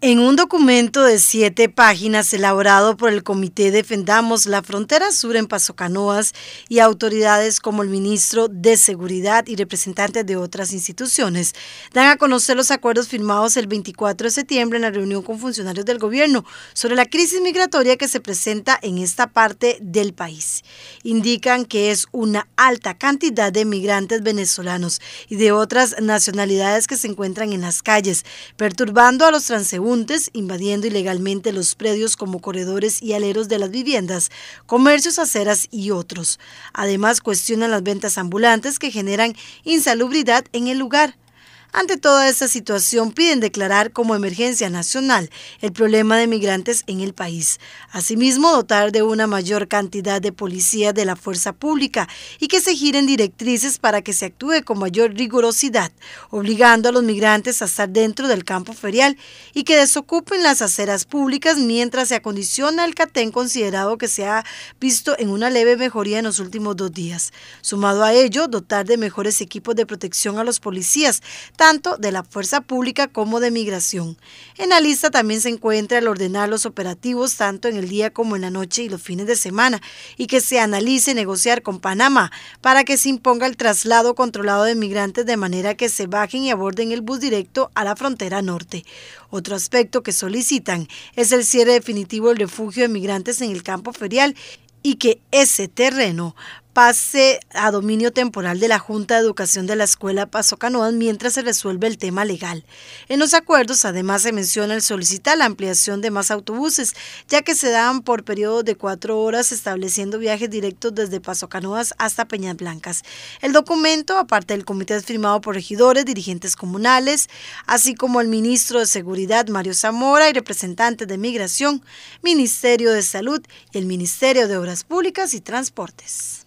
En un documento de siete páginas elaborado por el Comité Defendamos la Frontera Sur en Paso Canoas y autoridades como el ministro de Seguridad y representantes de otras instituciones, dan a conocer los acuerdos firmados el 24 de septiembre en la reunión con funcionarios del gobierno sobre la crisis migratoria que se presenta en esta parte del país. Indican que es una alta cantidad de migrantes venezolanos y de otras nacionalidades que se encuentran en las calles, perturbando a los transeúntes invadiendo ilegalmente los predios como corredores y aleros de las viviendas, comercios, aceras y otros. Además, cuestionan las ventas ambulantes que generan insalubridad en el lugar. Ante toda esta situación, piden declarar como emergencia nacional el problema de migrantes en el país. Asimismo, dotar de una mayor cantidad de policías de la fuerza pública y que se giren directrices para que se actúe con mayor rigurosidad, obligando a los migrantes a estar dentro del campo ferial y que desocupen las aceras públicas mientras se acondiciona el catén considerado que se ha visto en una leve mejoría en los últimos dos días. Sumado a ello, dotar de mejores equipos de protección a los policías, tanto de la fuerza pública como de migración. En la lista también se encuentra el ordenar los operativos tanto en el día como en la noche y los fines de semana y que se analice negociar con Panamá para que se imponga el traslado controlado de migrantes de manera que se bajen y aborden el bus directo a la frontera norte. Otro aspecto que solicitan es el cierre definitivo del refugio de migrantes en el campo ferial y que ese terreno pase a dominio temporal de la Junta de Educación de la Escuela Paso Canoas mientras se resuelve el tema legal. En los acuerdos además se menciona el solicitar la ampliación de más autobuses, ya que se dan por periodo de cuatro horas estableciendo viajes directos desde Paso Canoas hasta Peñas Blancas. El documento, aparte del comité, es firmado por regidores, dirigentes comunales, así como el ministro de Seguridad Mario Zamora y representantes de Migración, Ministerio de Salud y el Ministerio de Obras Públicas y Transportes.